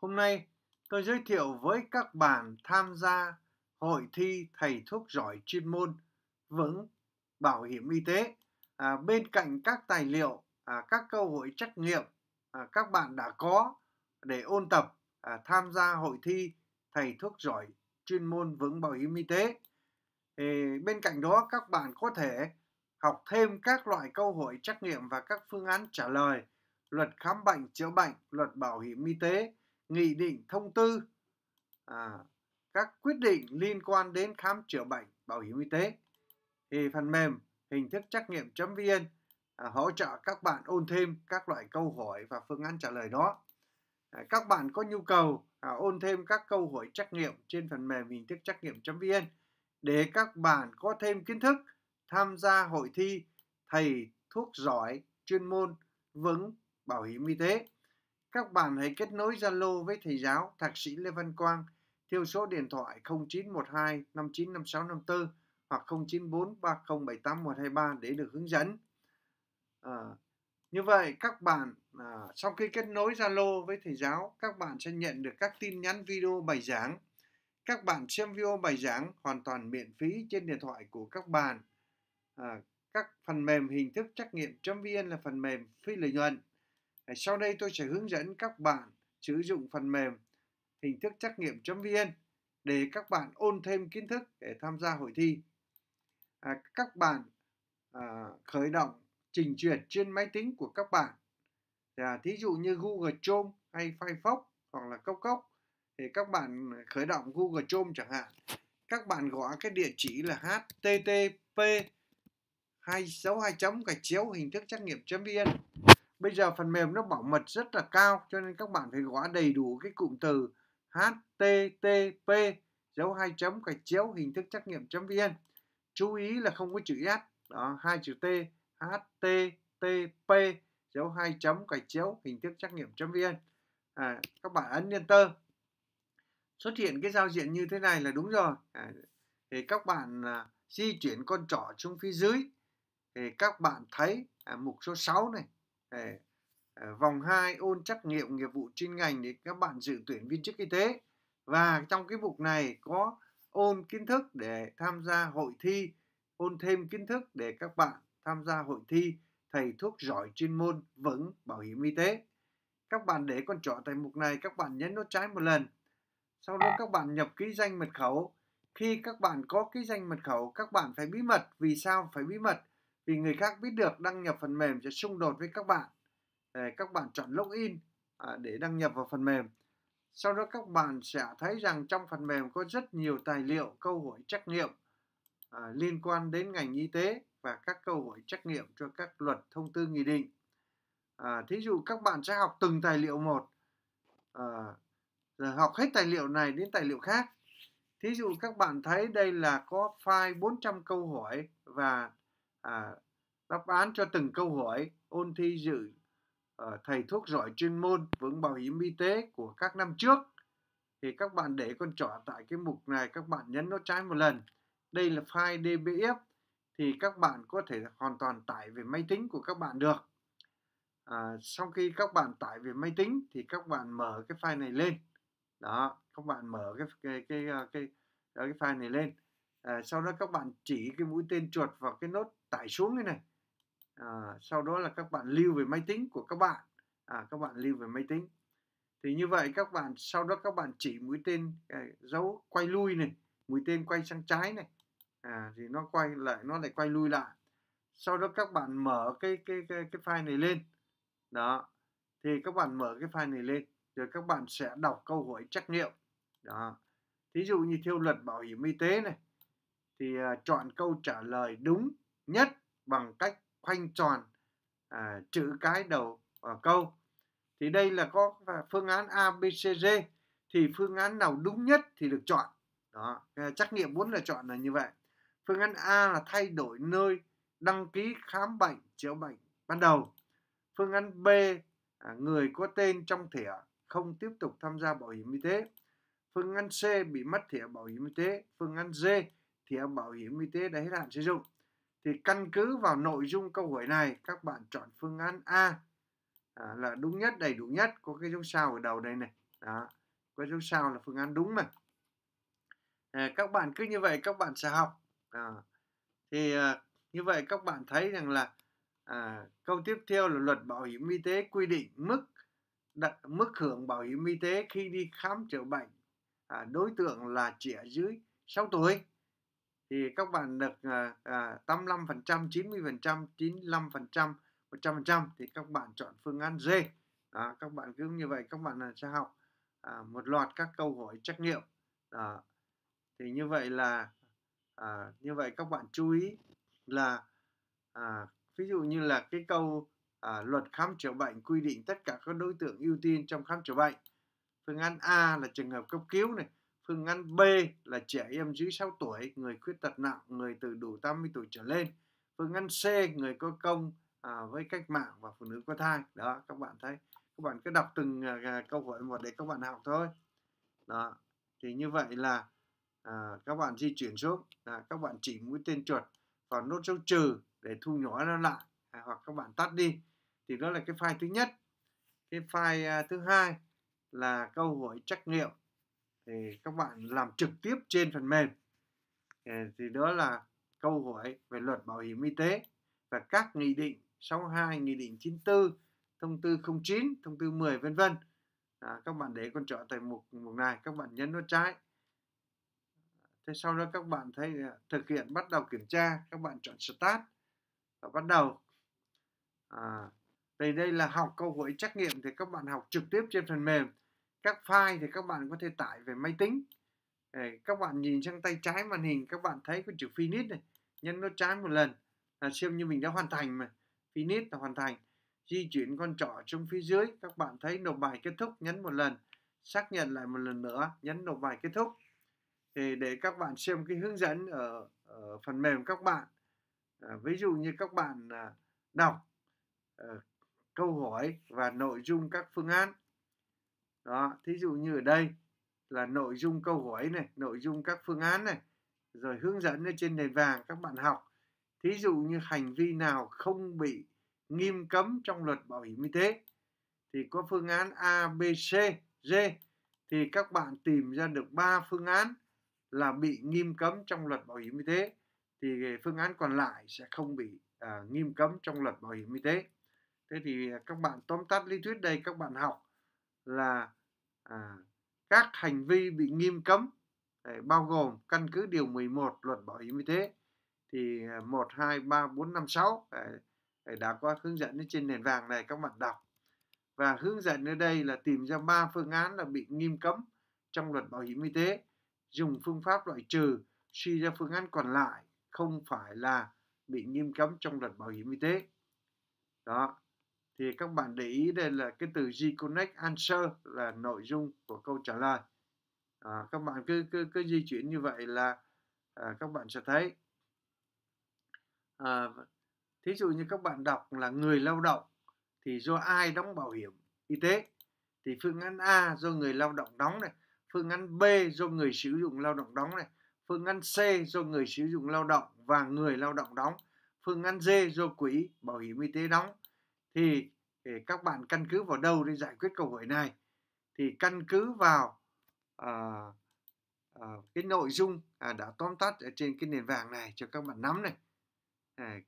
Hôm nay tôi giới thiệu với các bạn tham gia hội thi thầy thuốc giỏi chuyên môn vững bảo hiểm y tế. À, bên cạnh các tài liệu, à, các câu hỏi trắc nghiệm à, các bạn đã có để ôn tập à, tham gia hội thi thầy thuốc giỏi chuyên môn vững bảo hiểm y tế. Thì bên cạnh đó các bạn có thể học thêm các loại câu hỏi trắc nghiệm và các phương án trả lời, luật khám bệnh chữa bệnh, luật bảo hiểm y tế, nghị định thông tư à, các quyết định liên quan đến khám chữa bệnh bảo hiểm y tế thì phần mềm hình thức trắc nghiệm vn à, hỗ trợ các bạn ôn thêm các loại câu hỏi và phương án trả lời đó à, các bạn có nhu cầu à, ôn thêm các câu hỏi trắc nghiệm trên phần mềm hình thức trắc nghiệm vn để các bạn có thêm kiến thức tham gia hội thi thầy thuốc giỏi chuyên môn vững bảo hiểm y tế các bạn hãy kết nối Zalo với thầy giáo Thạc sĩ Lê Văn Quang theo số điện thoại 0912 595654 hoặc 094 để được hướng dẫn. À, như vậy các bạn à, sau khi kết nối Zalo với thầy giáo, các bạn sẽ nhận được các tin nhắn video bài giảng. Các bạn xem video bài giảng hoàn toàn miễn phí trên điện thoại của các bạn. À, các phần mềm hình thức trắc nghiệm viên là phần mềm phi lợi nhuận sau đây tôi sẽ hướng dẫn các bạn sử dụng phần mềm hình thức trắc nghiệm.vn để các bạn ôn thêm kiến thức để tham gia hội thi. À, các bạn à, khởi động trình duyệt trên máy tính của các bạn. À, thí dụ như Google Chrome hay Firefox hoặc là Cốc Cốc thì các bạn khởi động Google Chrome chẳng hạn. Các bạn gõ cái địa chỉ là http 262 chấm gạch chiếu hình thức trắc nghiệm.vn Bây giờ phần mềm nó bảo mật rất là cao cho nên các bạn phải gõ đầy đủ cái cụm từ http dấu hai chấm gạch chéo hình thức trắc nghiệm chấm vn chú ý là không có chữ s đó hai chữ t http dấu hai chấm gạch chéo hình thức trắc nghiệm chấm vn à, các bạn ấn enter xuất hiện cái giao diện như thế này là đúng rồi à, thì các bạn à, di chuyển con trỏ xuống phía dưới thì các bạn thấy à, mục số 6 này Ờ, vòng 2 ôn trắc nghiệm nghiệp vụ chuyên ngành để các bạn dự tuyển viên chức y tế và trong cái mục này có ôn kiến thức để tham gia hội thi ôn thêm kiến thức để các bạn tham gia hội thi thầy thuốc giỏi chuyên môn vững bảo hiểm y tế các bạn để con chọn tại mục này các bạn nhấn nút trái một lần sau đó à. các bạn nhập ký danh mật khẩu khi các bạn có ký danh mật khẩu các bạn phải bí mật vì sao phải bí mật vì người khác biết được đăng nhập phần mềm sẽ xung đột với các bạn các bạn chọn login à, để đăng nhập vào phần mềm sau đó các bạn sẽ thấy rằng trong phần mềm có rất nhiều tài liệu câu hỏi trắc nghiệm à, liên quan đến ngành y tế và các câu hỏi trắc nghiệm cho các luật thông tư nghị định à, thí dụ các bạn sẽ học từng tài liệu một à, rồi học hết tài liệu này đến tài liệu khác thí dụ các bạn thấy đây là có file 400 câu hỏi và à, đáp án cho từng câu hỏi ôn thi dự à, thầy thuốc giỏi chuyên môn vững bảo hiểm y tế của các năm trước thì các bạn để con trỏ tại cái mục này các bạn nhấn nút trái một lần đây là file .dbf thì các bạn có thể hoàn toàn tải về máy tính của các bạn được à, sau khi các bạn tải về máy tính thì các bạn mở cái file này lên đó các bạn mở cái cái cái ờ, cái, cái, ờ, cái file này lên à, sau đó các bạn chỉ cái mũi tên chuột vào cái nốt tải xuống cái này à, sau đó là các bạn lưu về máy tính của các bạn à, các bạn lưu về máy tính thì như vậy các bạn sau đó các bạn chỉ mũi tên cái à, dấu quay lui này mũi tên quay sang trái này à, thì nó quay lại nó lại quay lui lại sau đó các bạn mở cái cái cái, cái file này lên đó thì các bạn mở cái file này lên rồi các bạn sẽ đọc câu hỏi trắc nghiệm đó thí dụ như theo luật bảo hiểm y tế này thì à, chọn câu trả lời đúng nhất bằng cách khoanh tròn à, chữ cái đầu ở à, câu thì đây là có phương án A, B, C, D thì phương án nào đúng nhất thì được chọn đó trắc nghiệm muốn là chọn là như vậy phương án A là thay đổi nơi đăng ký khám bệnh chữa bệnh ban đầu phương án B à, người có tên trong thẻ không tiếp tục tham gia bảo hiểm y tế phương án C bị mất thẻ bảo hiểm y tế phương án D thẻ bảo hiểm y tế đã hết hạn sử dụng thì căn cứ vào nội dung câu hỏi này các bạn chọn phương án A à, là đúng nhất đầy đủ nhất có cái dấu sao ở đầu đây này đó có dấu sao là phương án đúng mà à, các bạn cứ như vậy các bạn sẽ học à, thì à, như vậy các bạn thấy rằng là à, câu tiếp theo là luật bảo hiểm y tế quy định mức đặt mức hưởng bảo hiểm y tế khi đi khám chữa bệnh à, đối tượng là trẻ dưới 6 tuổi thì các bạn được uh, uh, 85%, 90%, 95%, 100% thì các bạn chọn phương án D. Đó, các bạn cứ như vậy các bạn sẽ học uh, một loạt các câu hỏi trắc nghiệm. Đó. Thì như vậy là uh, như vậy các bạn chú ý là uh, ví dụ như là cái câu uh, luật khám chữa bệnh quy định tất cả các đối tượng ưu tiên trong khám chữa bệnh. Phương án A là trường hợp cấp cứu này Phương án B là trẻ em dưới 6 tuổi, người khuyết tật nặng, người từ đủ 80 tuổi trở lên. Phương án C người có công à, với cách mạng và phụ nữ có thai. Đó các bạn thấy, các bạn cứ đọc từng à, à câu hỏi một để các bạn học thôi. Đó. Thì như vậy là à, các bạn di chuyển xuống, à, các bạn chỉ mũi tên chuột vào nốt dấu trừ để thu nhỏ nó lại à, hoặc các bạn tắt đi. Thì đó là cái file thứ nhất. Cái file à, thứ hai là câu hỏi trắc nghiệm thì các bạn làm trực tiếp trên phần mềm ờ, thì đó là câu hỏi về luật bảo hiểm y tế và các nghị định 62, nghị định 94, thông tư 09, thông tư 10 vân vân. À, các bạn để con chọn tại mục mục này, các bạn nhấn nút trái. Thế sau đó các bạn thấy à, thực hiện bắt đầu kiểm tra, các bạn chọn start và bắt đầu. À, đây đây là học câu hỏi trắc nghiệm thì các bạn học trực tiếp trên phần mềm các file thì các bạn có thể tải về máy tính các bạn nhìn sang tay trái màn hình các bạn thấy có chữ finish này nhấn nó trái một lần là xem như mình đã hoàn thành mà finish là hoàn thành di chuyển con trỏ xuống phía dưới các bạn thấy nộp bài kết thúc nhấn một lần xác nhận lại một lần nữa nhấn nộp bài kết thúc thì để các bạn xem cái hướng dẫn ở, ở phần mềm các bạn à, ví dụ như các bạn à, đọc à, câu hỏi và nội dung các phương án đó thí dụ như ở đây là nội dung câu hỏi này nội dung các phương án này rồi hướng dẫn ở trên nền vàng các bạn học thí dụ như hành vi nào không bị nghiêm cấm trong luật bảo hiểm y tế thì có phương án A, B, C, D thì các bạn tìm ra được ba phương án là bị nghiêm cấm trong luật bảo hiểm y tế thì phương án còn lại sẽ không bị à, nghiêm cấm trong luật bảo hiểm y tế thế thì các bạn tóm tắt lý thuyết đây các bạn học là à, các hành vi bị nghiêm cấm để bao gồm căn cứ điều 11 luật bảo hiểm y tế thì 1 2 3 4 5 6 để đã có hướng dẫn trên nền vàng này các bạn đọc. Và hướng dẫn ở đây là tìm ra ba phương án là bị nghiêm cấm trong luật bảo hiểm y tế, dùng phương pháp loại trừ, suy ra phương án còn lại không phải là bị nghiêm cấm trong luật bảo hiểm y tế. Đó, thì các bạn để ý đây là cái từ G-Connect Answer là nội dung của câu trả lời. À, các bạn cứ, cứ cứ di chuyển như vậy là à, các bạn sẽ thấy. À, thí dụ như các bạn đọc là người lao động thì do ai đóng bảo hiểm y tế thì phương án A do người lao động đóng này, phương án B do người sử dụng lao động đóng này, phương án C do người sử dụng lao động và người lao động đóng, phương án D do quỹ bảo hiểm y tế đóng thì các bạn căn cứ vào đâu để giải quyết câu hỏi này thì căn cứ vào à, à, cái nội dung à, đã tóm tắt ở trên cái nền vàng này cho các bạn nắm này à,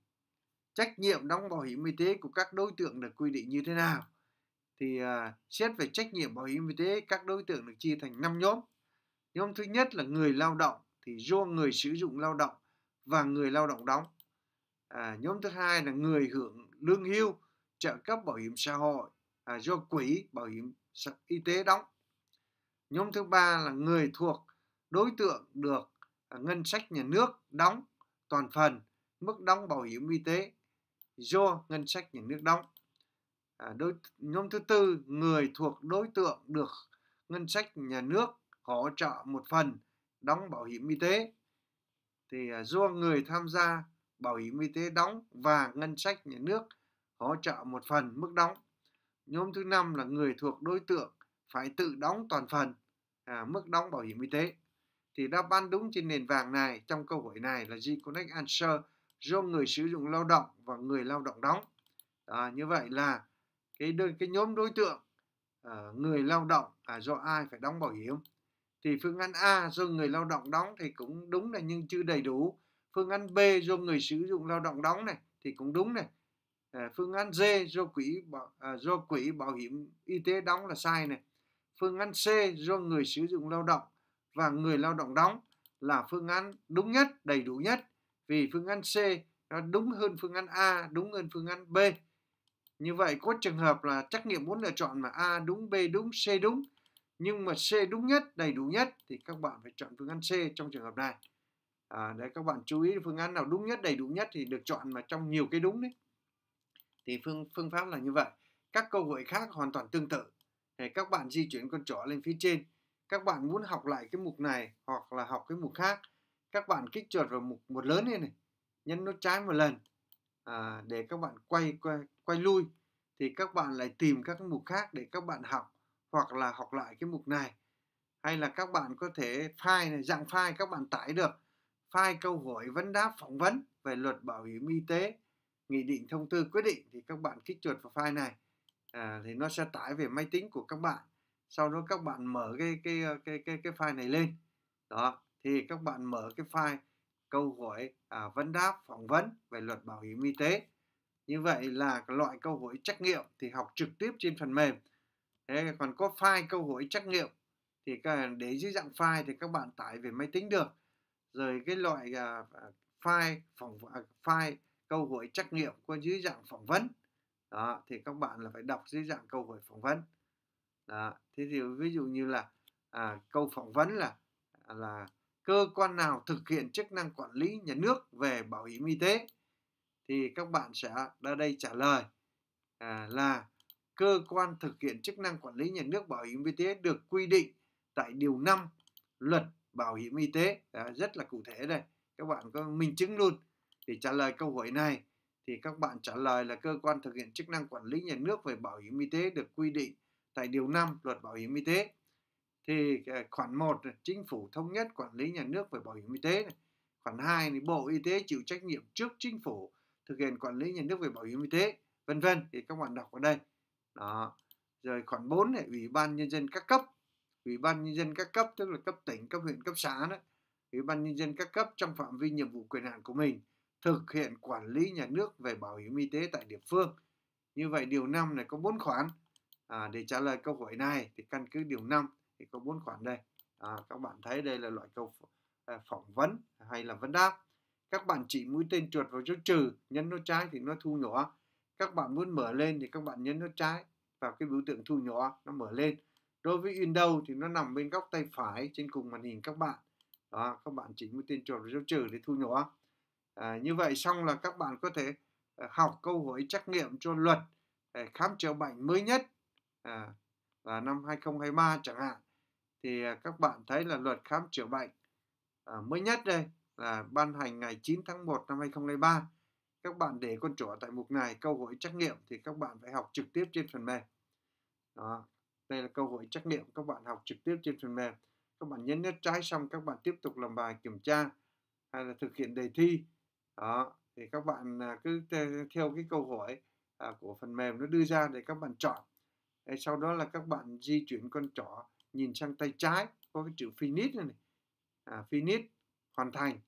trách nhiệm đóng bảo hiểm y tế của các đối tượng được quy định như thế nào thì à, xét về trách nhiệm bảo hiểm y tế các đối tượng được chia thành 5 nhóm nhóm thứ nhất là người lao động thì do người sử dụng lao động và người lao động đóng à, nhóm thứ hai là người hưởng lương hưu trợ cấp bảo hiểm xã hội à, do quỹ bảo hiểm y tế đóng. Nhóm thứ ba là người thuộc đối tượng được à, ngân sách nhà nước đóng toàn phần mức đóng bảo hiểm y tế do ngân sách nhà nước đóng. À, đối, nhóm thứ tư người thuộc đối tượng được ngân sách nhà nước hỗ trợ một phần đóng bảo hiểm y tế thì à, do người tham gia bảo hiểm y tế đóng và ngân sách nhà nước hỗ trợ một phần mức đóng. Nhóm thứ năm là người thuộc đối tượng phải tự đóng toàn phần à, mức đóng bảo hiểm y tế. Thì đáp án đúng trên nền vàng này trong câu hỏi này là gì connect Answer do người sử dụng lao động và người lao động đóng. À, như vậy là cái đơn cái nhóm đối tượng à, người lao động à, do ai phải đóng bảo hiểm thì phương án A do người lao động đóng thì cũng đúng này nhưng chưa đầy đủ phương án B do người sử dụng lao động đóng này thì cũng đúng này À, phương án D do quỹ bảo à, do quỹ bảo hiểm y tế đóng là sai này phương án C do người sử dụng lao động và người lao động đóng là phương án đúng nhất đầy đủ nhất vì phương án C nó đúng hơn phương án A đúng hơn phương án B như vậy có trường hợp là trắc nghiệm muốn lựa chọn mà A đúng B đúng C đúng nhưng mà C đúng nhất đầy đủ nhất thì các bạn phải chọn phương án C trong trường hợp này à, đấy các bạn chú ý phương án nào đúng nhất đầy đủ nhất thì được chọn mà trong nhiều cái đúng đấy thì phương phương pháp là như vậy các câu hỏi khác hoàn toàn tương tự thì các bạn di chuyển con chó lên phía trên các bạn muốn học lại cái mục này hoặc là học cái mục khác các bạn kích chuột vào mục một lớn như này nhấn nút trái một lần à, để các bạn quay quay quay lui thì các bạn lại tìm các mục khác để các bạn học hoặc là học lại cái mục này hay là các bạn có thể file này dạng file các bạn tải được file câu hỏi vấn đáp phỏng vấn về luật bảo hiểm y tế nghị định thông tư quyết định thì các bạn kích chuột vào file này à, thì nó sẽ tải về máy tính của các bạn sau đó các bạn mở cái cái cái cái cái file này lên đó thì các bạn mở cái file câu hỏi à, vấn đáp phỏng vấn về luật bảo hiểm y tế như vậy là loại câu hỏi trắc nghiệm thì học trực tiếp trên phần mềm Thế còn có file câu hỏi trắc nghiệm thì để dưới dạng file thì các bạn tải về máy tính được rồi cái loại uh, file phỏng uh, file câu hỏi trắc nghiệm có dưới dạng phỏng vấn đó thì các bạn là phải đọc dưới dạng câu hỏi phỏng vấn đó. thế thì ví dụ như là à, câu phỏng vấn là là cơ quan nào thực hiện chức năng quản lý nhà nước về bảo hiểm y tế thì các bạn sẽ ra đây trả lời à, là cơ quan thực hiện chức năng quản lý nhà nước bảo hiểm y tế được quy định tại điều 5 luật bảo hiểm y tế à, rất là cụ thể đây các bạn có minh chứng luôn để trả lời câu hỏi này, thì các bạn trả lời là cơ quan thực hiện chức năng quản lý nhà nước về bảo hiểm y tế được quy định tại Điều 5 Luật Bảo hiểm Y tế. Thì ờ, khoản 1 Chính phủ thống nhất quản lý nhà nước về bảo hiểm y tế. Khoản 2 thì Bộ Y tế chịu trách nhiệm trước Chính phủ thực hiện quản lý nhà nước về bảo hiểm y tế, vân vân thì các bạn đọc ở đây. Đó. Rồi khoản 4 này Ủy ban nhân dân các cấp. Ủy ban nhân dân các cấp tức là cấp tỉnh, cấp huyện, cấp xã đó. Ủy ban nhân dân các cấp trong phạm vi nhiệm vụ quyền hạn của mình thực hiện quản lý nhà nước về bảo hiểm y tế tại địa phương. Như vậy điều 5 này có 4 khoản. À, để trả lời câu hỏi này thì căn cứ điều 5 thì có 4 khoản đây. À, các bạn thấy đây là loại câu à, phỏng vấn hay là vấn đáp. Các bạn chỉ mũi tên chuột vào dấu trừ, nhấn nút trái thì nó thu nhỏ. Các bạn muốn mở lên thì các bạn nhấn nút trái vào cái biểu tượng thu nhỏ nó mở lên. Đối với Windows thì nó nằm bên góc tay phải trên cùng màn hình các bạn. Đó, các bạn chỉ mũi tên chuột vào dấu trừ để thu nhỏ à, như vậy xong là các bạn có thể ờ, học câu hỏi trắc nghiệm cho luật khám chữa bệnh mới nhất ờ, à, là năm 2023 chẳng hạn thì các bạn thấy là luật khám chữa bệnh à, mới nhất đây là ban hành ngày 9 tháng 1 năm 2023 các bạn để con trỏ tại mục này câu hỏi trắc nghiệm thì các bạn phải học trực tiếp trên phần mềm đó đây là câu hỏi trắc nghiệm các bạn học trực tiếp trên phần mềm các bạn nhấn nút trái xong các bạn tiếp tục làm bài kiểm tra hay là thực hiện đề thi đó thì các bạn à, cứ theo cái câu hỏi à, của phần mềm nó đưa ra để các bạn chọn sau đó là các bạn di chuyển con trỏ nhìn sang tay trái có cái chữ finish này, này. À, finish hoàn thành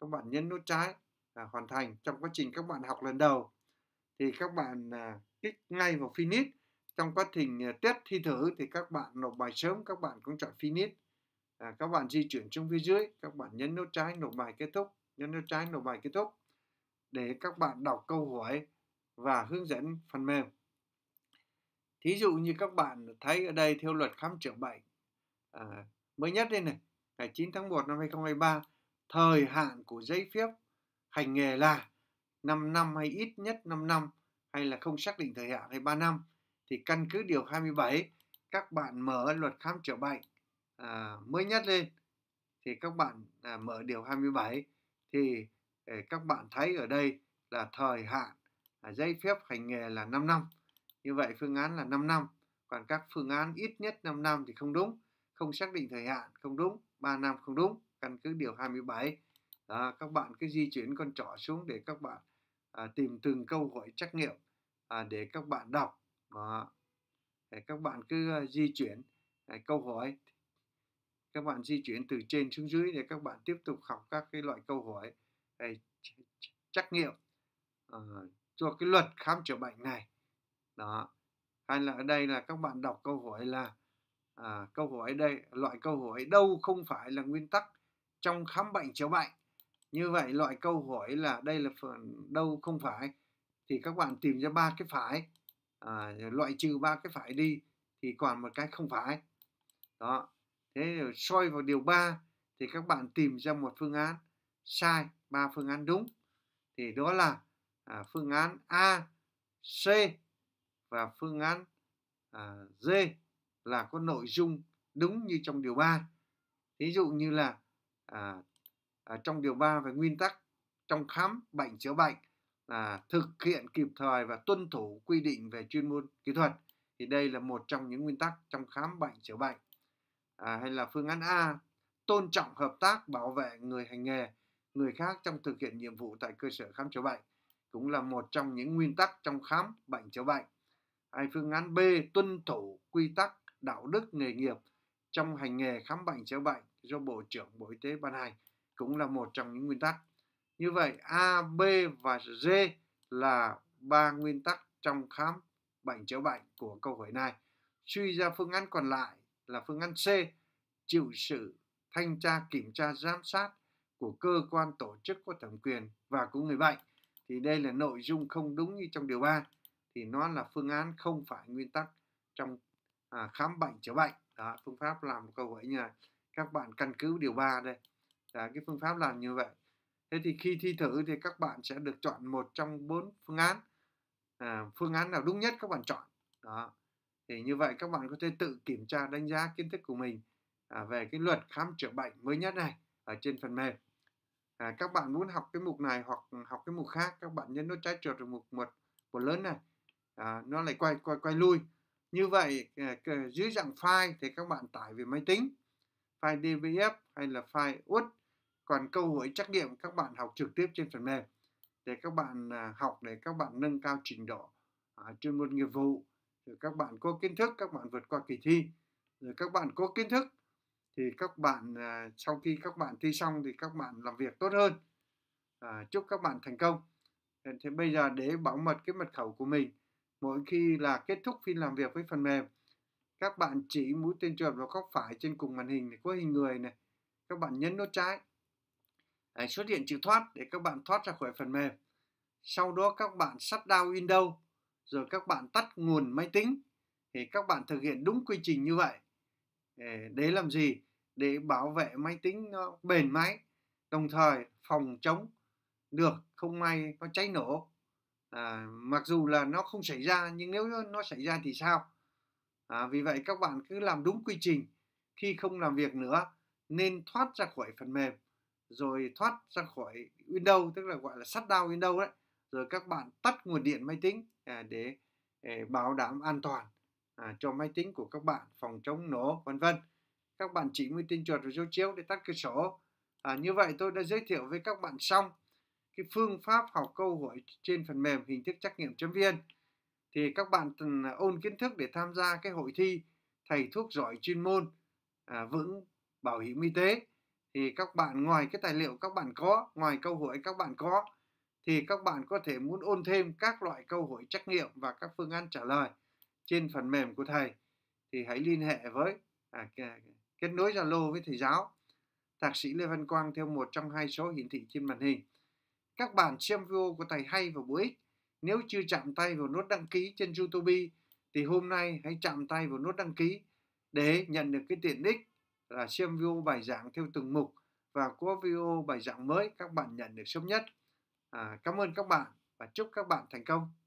các bạn nhấn nút trái à, hoàn thành trong quá trình các bạn học lần đầu thì các bạn à, kích ngay vào finish trong quá trình à, test thi thử thì các bạn nộp bài sớm các bạn cũng chọn finish à, các bạn di chuyển xuống phía dưới các bạn nhấn nút trái nộp bài kết thúc nhân dấu trái nộp bài kết thúc để các bạn đọc câu hỏi và hướng dẫn phần mềm. Thí dụ như các bạn thấy ở đây theo luật khám chữa bệnh à, mới nhất đây này, ngày 9 tháng 1 năm 2023, thời hạn của giấy phép hành nghề là 5 năm hay ít nhất 5 năm hay là không xác định thời hạn hay 3 năm thì căn cứ điều 27 các bạn mở luật khám chữa bệnh à, mới nhất lên thì các bạn à, mở điều 27 thì ờ, các bạn thấy ở đây là thời hạn à, giấy phép hành nghề là 5 năm. Như vậy phương án là 5 năm, còn các phương án ít nhất 5 năm thì không đúng, không xác định thời hạn không đúng, 3 năm không đúng, căn cứ điều 27. Đó, các bạn cứ di chuyển con trỏ xuống để các bạn à, tìm từng câu hỏi trắc nghiệm à, để các bạn đọc. Đó. Để các bạn cứ ờ, di chuyển à, câu hỏi các bạn di chuyển từ trên xuống dưới để các bạn tiếp tục học các cái loại câu hỏi hay trắc nghiệm uh, cho cái luật khám chữa bệnh này đó hay là ở đây là các bạn đọc câu hỏi là à, câu hỏi đây loại câu hỏi đâu không phải là nguyên tắc trong khám bệnh chữa bệnh như vậy loại câu hỏi là đây là phần đâu không phải thì các bạn tìm ra ba cái phải à, loại trừ ba cái phải đi thì còn một cái không phải đó thế rồi soi vào điều 3 thì các bạn tìm ra một phương án sai ba phương án đúng thì đó là à, phương án A C và phương án à, D là có nội dung đúng như trong điều 3 ví dụ như là à, à, trong điều 3 về nguyên tắc trong khám bệnh chữa bệnh là thực hiện kịp thời và tuân thủ quy định về chuyên môn kỹ thuật thì đây là một trong những nguyên tắc trong khám bệnh chữa bệnh à, hay là phương án A tôn trọng hợp tác bảo vệ người hành nghề người khác trong thực hiện nhiệm vụ tại cơ sở khám chữa bệnh cũng là một trong những nguyên tắc trong khám bệnh chữa bệnh hay phương án B tuân thủ quy tắc đạo đức nghề nghiệp trong hành nghề khám bệnh chữa bệnh do Bộ trưởng Bộ Y tế ban hành cũng là một trong những nguyên tắc. Như vậy A, B và D là ba nguyên tắc trong khám bệnh chữa bệnh của câu hỏi này. Suy ra phương án còn lại là phương án C, chịu sự thanh tra kiểm tra giám sát của cơ quan tổ chức có thẩm quyền và của người bệnh. Thì đây là nội dung không đúng như trong điều 3 thì nó là phương án không phải nguyên tắc trong à, khám bệnh chữa bệnh. Đó, phương pháp làm câu hỏi như là các bạn căn cứ điều 3 đây. Là cái phương pháp làm như vậy. Thế thì khi thi thử thì các bạn sẽ được chọn một trong bốn phương án. À, phương án nào đúng nhất các bạn chọn. Đó thì như vậy các bạn có thể tự kiểm tra đánh giá kiến thức của mình à, về cái luật khám chữa bệnh mới nhất này ở trên phần mềm à, các bạn muốn học cái mục này hoặc học cái mục khác các bạn nhấn nút trái trượt vào mục một một lớn này à, nó lại quay quay quay lui như vậy à, dưới dạng file thì các bạn tải về máy tính file dvf hay là file ud còn câu hỏi trắc nghiệm các bạn học trực tiếp trên phần mềm để các bạn à, học để các bạn nâng cao trình độ à, chuyên môn nghiệp vụ rồi các bạn có kiến thức các bạn vượt qua kỳ thi rồi các bạn có kiến thức thì các bạn à, sau khi các bạn thi xong thì các bạn làm việc tốt hơn à, chúc các bạn thành công thế bây giờ để bảo mật cái mật khẩu của mình mỗi khi là kết thúc phiên làm việc với phần mềm các bạn chỉ mũi tên chuột vào góc phải trên cùng màn hình này có hình người này các bạn nhấn nút trái xuất hiện chữ thoát để các bạn thoát ra khỏi phần mềm sau đó các bạn shut down Windows rồi các bạn tắt nguồn máy tính thì các bạn thực hiện đúng quy trình như vậy để làm gì để bảo vệ máy tính nó bền máy đồng thời phòng chống được không may có cháy nổ à, mặc dù là nó không xảy ra nhưng nếu nó xảy ra thì sao à, vì vậy các bạn cứ làm đúng quy trình khi không làm việc nữa nên thoát ra khỏi phần mềm rồi thoát ra khỏi Windows tức là gọi là shutdown Windows đấy rồi các bạn tắt nguồn điện máy tính À, để à, bảo đảm an toàn à, cho máy tính của các bạn phòng chống nổ vân vân các bạn chỉ mới tin chuột và dấu chiếu để tắt cửa sổ à, như vậy tôi đã giới thiệu với các bạn xong cái phương pháp học câu hỏi trên phần mềm hình thức trắc nghiệm chấm viên thì các bạn ừ, ôn kiến thức để tham gia cái hội thi thầy thuốc giỏi chuyên môn à, vững bảo hiểm y tế thì các bạn ngoài cái tài liệu các bạn có ngoài câu hỏi các bạn có thì các bạn có thể muốn ôn thêm các loại câu hỏi trắc nghiệm và các phương án trả lời trên phần mềm của thầy thì hãy liên hệ với à, kết nối Zalo với thầy giáo Thạc sĩ Lê Văn Quang theo một trong hai số hiển thị trên màn hình. Các bạn xem video của thầy hay và bổ ích. Nếu chưa chạm tay vào nút đăng ký trên YouTube thì hôm nay hãy chạm tay vào nút đăng ký để nhận được cái tiện ích là xem video bài giảng theo từng mục và có video bài giảng mới các bạn nhận được sớm nhất. À, cảm ơn các bạn và chúc các bạn thành công